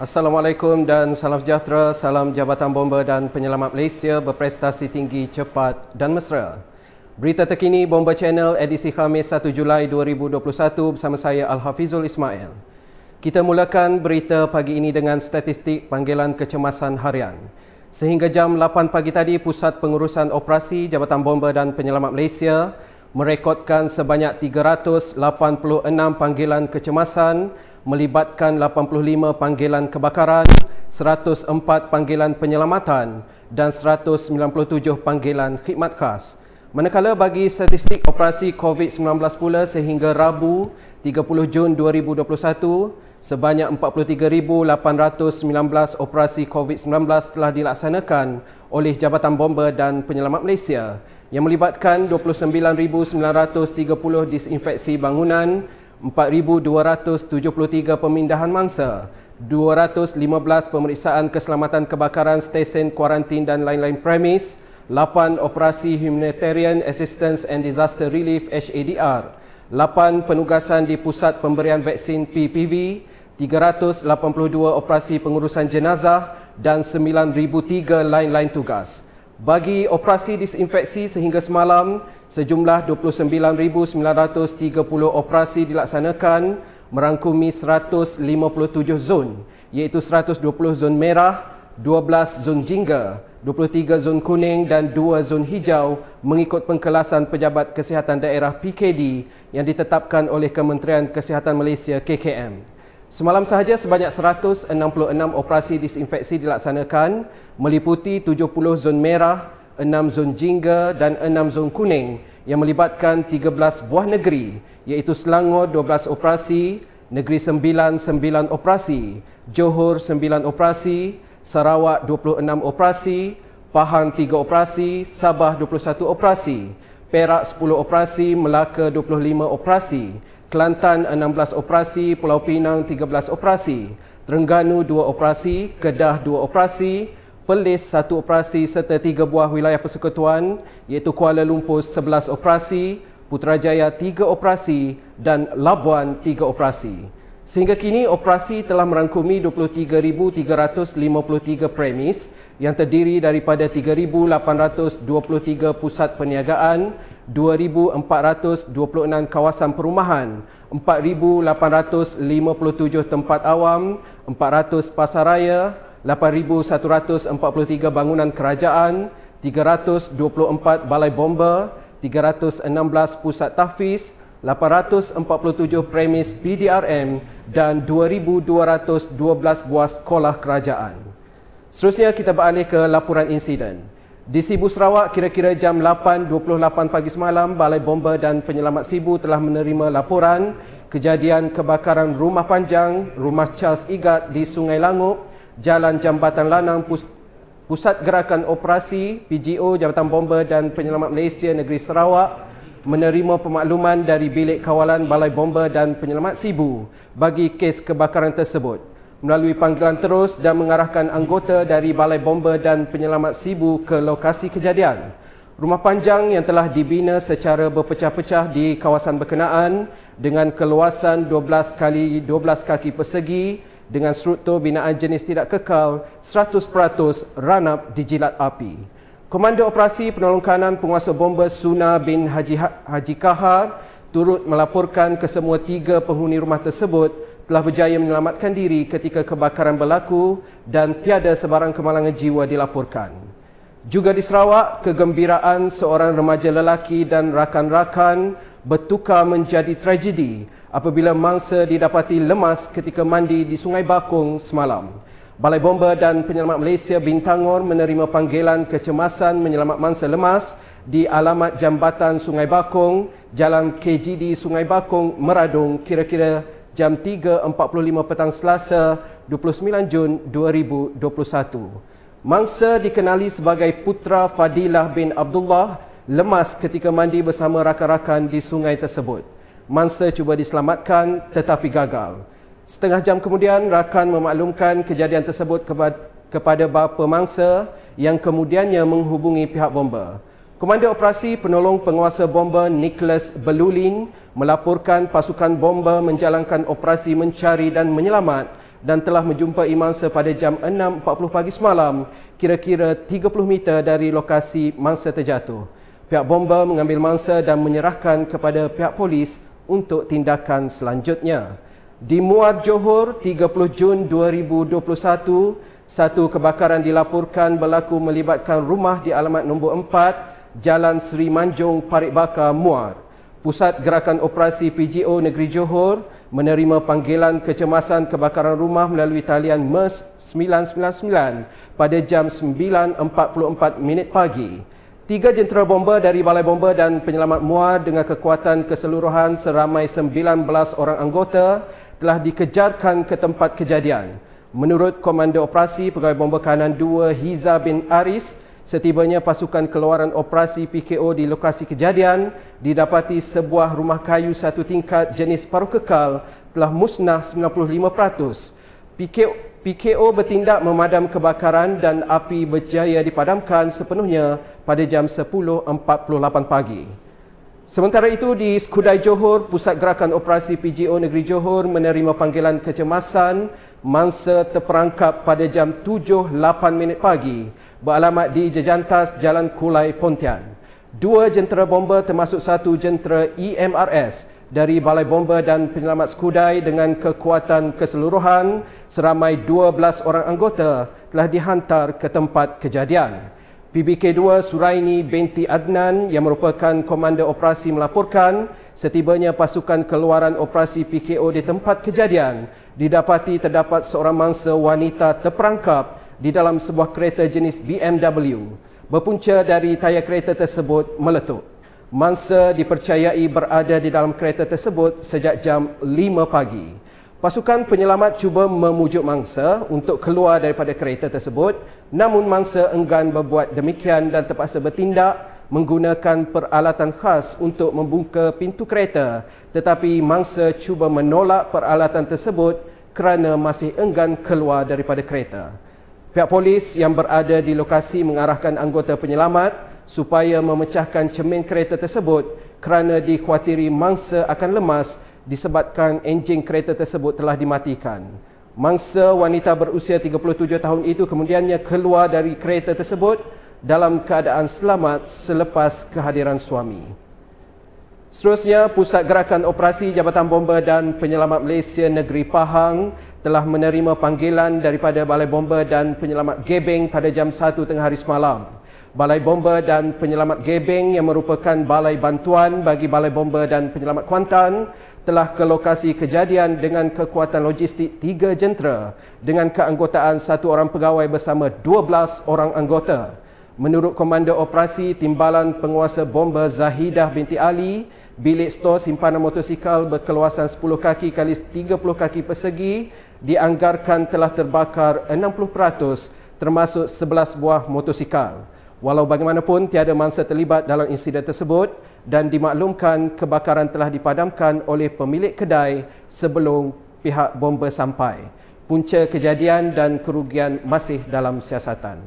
Assalamualaikum dan salam sejahtera. Salam Jabatan Bomber dan Penyelamat Malaysia berprestasi tinggi, cepat dan mesra. Berita terkini Bomber Channel edisi Khamis 1 Julai 2021 bersama saya Al-Hafizul Ismail. Kita mulakan berita pagi ini dengan statistik panggilan kecemasan harian. Sehingga jam 8 pagi tadi, Pusat Pengurusan Operasi Jabatan Bomber dan Penyelamat Malaysia merekodkan sebanyak 386 panggilan kecemasan melibatkan 85 panggilan kebakaran, 104 panggilan penyelamatan dan 197 panggilan khidmat khas. Manakala bagi statistik operasi COVID-19 pula sehingga Rabu 30 Jun 2021, Sebanyak 43,819 operasi COVID-19 telah dilaksanakan oleh Jabatan Bomba dan Penyelamat Malaysia yang melibatkan 29,930 disinfeksi bangunan, 4,273 pemindahan mangsa, 215 pemeriksaan keselamatan kebakaran stesen kuarantin dan lain-lain premis, 8 operasi humanitarian assistance and disaster relief HADR, lapan penugasan di Pusat Pemberian Vaksin PPV, 382 operasi pengurusan jenazah dan 9,003 lain-lain tugas. Bagi operasi disinfeksi sehingga semalam, sejumlah 29,930 operasi dilaksanakan merangkumi 157 zon iaitu 120 zon merah, 12 zon jingga, 23 zon kuning dan 2 zon hijau mengikut pengkelasan pejabat kesihatan daerah PKD yang ditetapkan oleh Kementerian Kesihatan Malaysia KKM. Semalam sahaja sebanyak 166 operasi disinfeksi dilaksanakan meliputi 70 zon merah, 6 zon jingga dan 6 zon kuning yang melibatkan 13 buah negeri iaitu Selangor 12 operasi, Negeri Sembilan 9 operasi, Johor 9 operasi, Sarawak 26 operasi, Pahang 3 operasi, Sabah 21 operasi, Perak 10 operasi, Melaka 25 operasi, Kelantan 16 operasi, Pulau Pinang 13 operasi, Terengganu 2 operasi, Kedah 2 operasi, Perlis 1 operasi serta 3 buah wilayah persekutuan iaitu Kuala Lumpur 11 operasi, Putrajaya 3 operasi dan Labuan 3 operasi. Sehingga kini operasi telah merangkumi 23,353 premis yang terdiri daripada 3,823 pusat perniagaan, 2,426 kawasan perumahan, 4,857 tempat awam, 400 pasaraya, 8,143 bangunan kerajaan, 324 balai bomba, 316 pusat tahfiz, 847 premis PDRM dan 2212 buah sekolah kerajaan. Seterusnya kita beralih ke laporan insiden. Di Sibu Sarawak kira-kira jam 8.28 pagi semalam, Balai Bomba dan Penyelamat Sibu telah menerima laporan kejadian kebakaran rumah panjang Rumah Charles Igat di Sungai Langup, Jalan Jambatan Lanang, Pusat Gerakan Operasi, PGO, Jabatan Bomba dan Penyelamat Malaysia Negeri Sarawak menerima pemakluman dari bilik kawalan Balai Bomba dan Penyelamat Sibu bagi kes kebakaran tersebut melalui panggilan terus dan mengarahkan anggota dari Balai Bomba dan Penyelamat Sibu ke lokasi kejadian. Rumah panjang yang telah dibina secara berpecah-pecah di kawasan berkenaan dengan keluasan 12 kali 12 kaki persegi dengan struktur binaan jenis tidak kekal 100% ranap dijilat api. Komando Operasi Penolong Kanan Penguasa Bomba Suna bin Haji, ha- Haji Kahar turut melaporkan kesemua tiga penghuni rumah tersebut telah berjaya menyelamatkan diri ketika kebakaran berlaku dan tiada sebarang kemalangan jiwa dilaporkan. Juga di Sarawak, kegembiraan seorang remaja lelaki dan rakan-rakan bertukar menjadi tragedi apabila mangsa didapati lemas ketika mandi di Sungai Bakung semalam. Balai Bomba dan Penyelamat Malaysia Bintangor menerima panggilan kecemasan menyelamat mangsa lemas di alamat Jambatan Sungai Bakong, Jalan KGD Sungai Bakong, Meradong, kira-kira jam 3.45 petang Selasa 29 Jun 2021. Mangsa dikenali sebagai Putra Fadilah bin Abdullah lemas ketika mandi bersama rakan-rakan di sungai tersebut. Mangsa cuba diselamatkan tetapi gagal. Setengah jam kemudian, rakan memaklumkan kejadian tersebut kepada bapa mangsa yang kemudiannya menghubungi pihak bomba. Komando Operasi Penolong Penguasa Bomba Nicholas Belulin melaporkan pasukan bomba menjalankan operasi mencari dan menyelamat dan telah menjumpai mangsa pada jam 6.40 pagi semalam kira-kira 30 meter dari lokasi mangsa terjatuh. Pihak bomba mengambil mangsa dan menyerahkan kepada pihak polis untuk tindakan selanjutnya. Di Muar Johor, 30 Jun 2021, satu kebakaran dilaporkan berlaku melibatkan rumah di alamat nombor 4, Jalan Seri Manjung, Parit Bakar, Muar. Pusat Gerakan Operasi PGO Negeri Johor menerima panggilan kecemasan kebakaran rumah melalui talian MERS 999 pada jam 9.44 pagi. Tiga jentera bomba dari Balai Bomba dan Penyelamat MUA dengan kekuatan keseluruhan seramai 19 orang anggota telah dikejarkan ke tempat kejadian. Menurut Komando Operasi Pegawai Bomba Kanan 2 Hiza bin Aris, setibanya pasukan keluaran operasi PKO di lokasi kejadian didapati sebuah rumah kayu satu tingkat jenis paruh kekal telah musnah 95%. PKO bertindak memadam kebakaran dan api berjaya dipadamkan sepenuhnya pada jam 10.48 pagi. Sementara itu di Skudai Johor, Pusat Gerakan Operasi PGO Negeri Johor menerima panggilan kecemasan mangsa terperangkap pada jam 7.08 pagi beralamat di Jejantas Jalan Kulai Pontian. Dua jentera bomba termasuk satu jentera EMRS dari Balai Bomba dan Penyelamat Skudai dengan kekuatan keseluruhan seramai 12 orang anggota telah dihantar ke tempat kejadian. PBK2 Suraini Binti Adnan yang merupakan komander operasi melaporkan setibanya pasukan keluaran operasi PKO di tempat kejadian didapati terdapat seorang mangsa wanita terperangkap di dalam sebuah kereta jenis BMW. Berpunca dari tayar kereta tersebut meletup. Mansa dipercayai berada di dalam kereta tersebut sejak jam 5 pagi. Pasukan penyelamat cuba memujuk mangsa untuk keluar daripada kereta tersebut namun mangsa enggan berbuat demikian dan terpaksa bertindak menggunakan peralatan khas untuk membuka pintu kereta tetapi mangsa cuba menolak peralatan tersebut kerana masih enggan keluar daripada kereta. Pihak polis yang berada di lokasi mengarahkan anggota penyelamat supaya memecahkan cermin kereta tersebut kerana dikhawatiri mangsa akan lemas disebabkan enjin kereta tersebut telah dimatikan. Mangsa wanita berusia 37 tahun itu kemudiannya keluar dari kereta tersebut dalam keadaan selamat selepas kehadiran suami. Seterusnya, Pusat Gerakan Operasi Jabatan Bomba dan Penyelamat Malaysia Negeri Pahang telah menerima panggilan daripada Balai Bomba dan Penyelamat Gebeng pada jam 1 tengah hari semalam. Balai Bomba dan Penyelamat Gebeng yang merupakan balai bantuan bagi Balai Bomba dan Penyelamat Kuantan telah ke lokasi kejadian dengan kekuatan logistik tiga jentera dengan keanggotaan satu orang pegawai bersama 12 orang anggota. Menurut Komando Operasi Timbalan Penguasa Bomba Zahidah binti Ali, bilik stor simpanan motosikal berkeluasan 10 kaki kali 30 kaki persegi dianggarkan telah terbakar 60% termasuk 11 buah motosikal. Walau bagaimanapun tiada mangsa terlibat dalam insiden tersebut dan dimaklumkan kebakaran telah dipadamkan oleh pemilik kedai sebelum pihak bomba sampai. Punca kejadian dan kerugian masih dalam siasatan.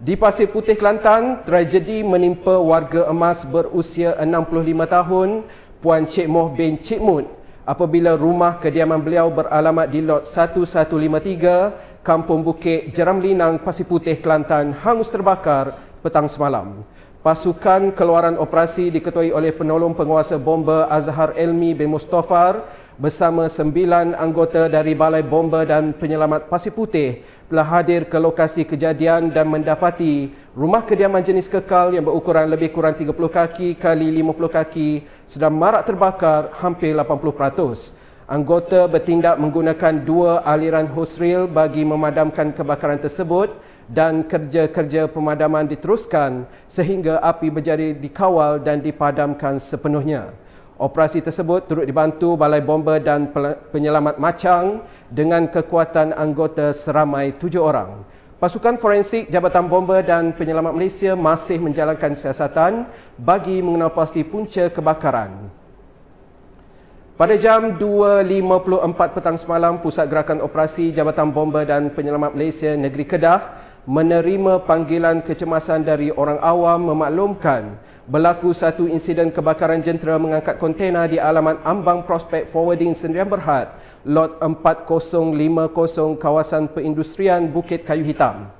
Di Pasir Putih Kelantan, tragedi menimpa warga emas berusia 65 tahun Puan Cik Moh bin Cik Mut apabila rumah kediaman beliau beralamat di lot 1153 Kampung Bukit Jeram Linang Pasir Putih Kelantan hangus terbakar petang semalam pasukan keluaran operasi diketuai oleh penolong penguasa bomba Azhar Elmi bin Mustafar bersama sembilan anggota dari Balai Bomba dan Penyelamat Pasir Putih telah hadir ke lokasi kejadian dan mendapati rumah kediaman jenis kekal yang berukuran lebih kurang 30 kaki kali 50 kaki sedang marak terbakar hampir 80%. Anggota bertindak menggunakan dua aliran hos reel bagi memadamkan kebakaran tersebut dan kerja-kerja pemadaman diteruskan sehingga api berjaya dikawal dan dipadamkan sepenuhnya. Operasi tersebut turut dibantu Balai Bomba dan Penyelamat Macang dengan kekuatan anggota seramai tujuh orang. Pasukan forensik Jabatan Bomba dan Penyelamat Malaysia masih menjalankan siasatan bagi mengenal pasti punca kebakaran. Pada jam 2.54 petang semalam, Pusat Gerakan Operasi Jabatan Bomba dan Penyelamat Malaysia Negeri Kedah menerima panggilan kecemasan dari orang awam memaklumkan berlaku satu insiden kebakaran jentera mengangkat kontena di alamat Ambang Prospek Forwarding Sendirian Berhad, Lot 4050 kawasan perindustrian Bukit Kayu Hitam.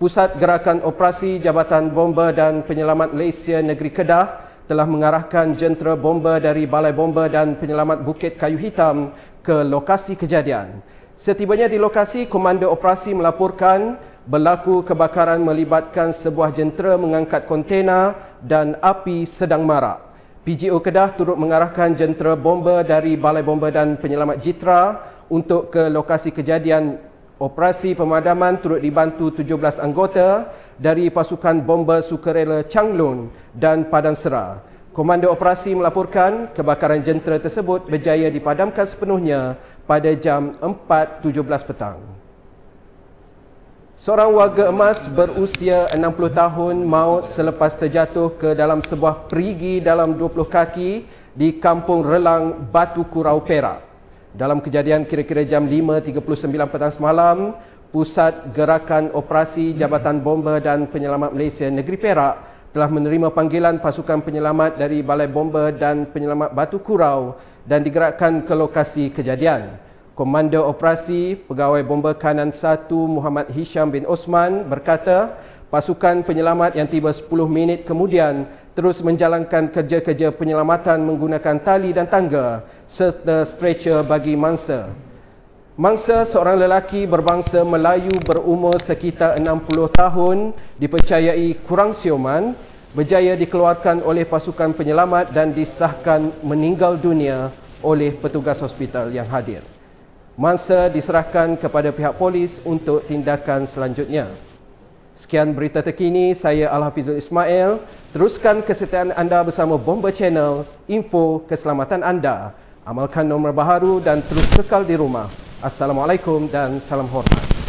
Pusat Gerakan Operasi Jabatan Bomba dan Penyelamat Malaysia Negeri Kedah telah mengarahkan jentera bomba dari Balai Bomba dan Penyelamat Bukit Kayu Hitam ke lokasi kejadian. Setibanya di lokasi, komando operasi melaporkan berlaku kebakaran melibatkan sebuah jentera mengangkat kontena dan api sedang marak. PGO Kedah turut mengarahkan jentera bomba dari Balai Bomba dan Penyelamat Jitra untuk ke lokasi kejadian operasi pemadaman turut dibantu 17 anggota dari pasukan bomba sukarela Changlun dan Padang Serah. Komando operasi melaporkan kebakaran jentera tersebut berjaya dipadamkan sepenuhnya pada jam 4.17 petang. Seorang warga emas berusia 60 tahun maut selepas terjatuh ke dalam sebuah perigi dalam 20 kaki di Kampung Relang, Batu Kurau, Perak. Dalam kejadian kira-kira jam 5.39 petang semalam, Pusat Gerakan Operasi Jabatan Bomba dan Penyelamat Malaysia Negeri Perak telah menerima panggilan pasukan penyelamat dari Balai Bomber dan Penyelamat Batu Kurau dan digerakkan ke lokasi kejadian. Komando Operasi Pegawai Bomber Kanan 1 Muhammad Hisham bin Osman berkata, pasukan penyelamat yang tiba 10 minit kemudian terus menjalankan kerja-kerja penyelamatan menggunakan tali dan tangga serta stretcher bagi mangsa. Mangsa seorang lelaki berbangsa Melayu berumur sekitar 60 tahun dipercayai kurang sioman berjaya dikeluarkan oleh pasukan penyelamat dan disahkan meninggal dunia oleh petugas hospital yang hadir. Mangsa diserahkan kepada pihak polis untuk tindakan selanjutnya. Sekian berita terkini, saya Al-Hafizul Ismail. Teruskan kesetiaan anda bersama Bomba Channel, info keselamatan anda. Amalkan nombor baharu dan terus kekal di rumah. Assalamualaikum dan salam hormat.